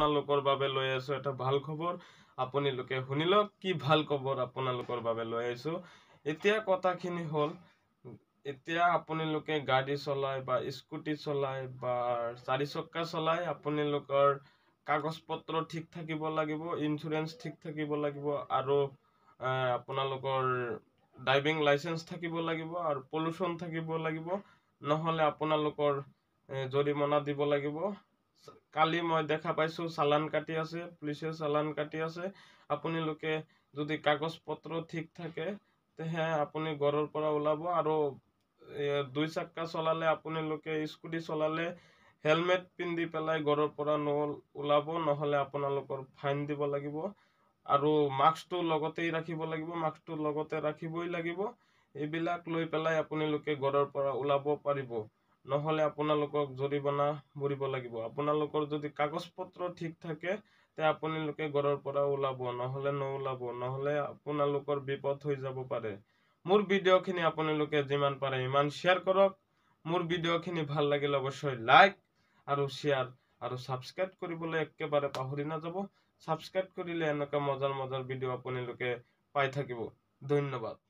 আপোনালোকৰ বাবে লৈ আছো এটা ভাল খবৰ আপোনালোকে শুনি লওক কি ভাল খবৰ আপোনালোকৰ বাবে লৈ আহিছো এতিয়া কথাখিনি হ'ল এতিয়া আপোনালোকে গাড়ী চলায় বা স্কুটি চলায় বা চাৰিচকা চলায় আপোনালোকৰ কাগজ পত্ৰ ঠিক থাকিব লাগিব ইঞ্চুৰেঞ্চ ঠিক থাকিব লাগিব আৰু আপোনালোকৰ ড্ৰাইভিং লাইচেঞ্চ থাকিব লাগিব আৰু পলিউশ্যন থাকিব লাগিব নহ'লে আপোনালোকৰ জৰিমনা দিব লাগিব কালি মই দেখা পাইছো চালান কাটি আছে পুলিচেও চালান কাটি আছে আপোনালোকে যদি কাগজ পত্ৰ ঠিক থাকে তেহে আপুনি ঘৰৰ পৰা ওলাব আৰু দুই চাক্কা চলালে আপোনালোকে স্কুটি চলালে হেলমেট পিন্ধি পেলাই ঘৰৰ পৰা ন ওলাব নহ'লে আপোনালোকৰ ফাইন দিব লাগিব আৰু মাস্কটো লগতেই ৰাখিব লাগিব মাস্কটো লগতে ৰাখিবই লাগিব এইবিলাক লৈ পেলাই আপোনালোকে ঘৰৰ পৰা ওলাব পাৰিব নহ'লে আপোনালোকক জৰিমনা ভৰিব লাগিব আপোনালোকৰ যদি কাগজ পত্ৰ ঠিক থাকে তে আপোনালোকে ঘৰৰ পৰা ওলাব নহ'লে নোলাব নহ'লে আপোনালোকৰ বিপদ হৈ যাব পাৰে মোৰ ভিডিঅ' খিনি আপোনালোকে যিমান পাৰে ইমান শ্বেয়াৰ কৰক মোৰ ভিডিঅ' খিনি ভাল লাগিলে অৱশ্যে লাইক আৰু শ্বেয়াৰ আৰু ছাবস্ক্ৰাইব কৰিবলৈ একেবাৰে পাহৰি নাযাব ছাবস্ক্ৰাইব কৰিলে এনেকুৱা মজাৰ মজাৰ ভিডিঅ' আপোনালোকে পাই থাকিব ধন্যবাদ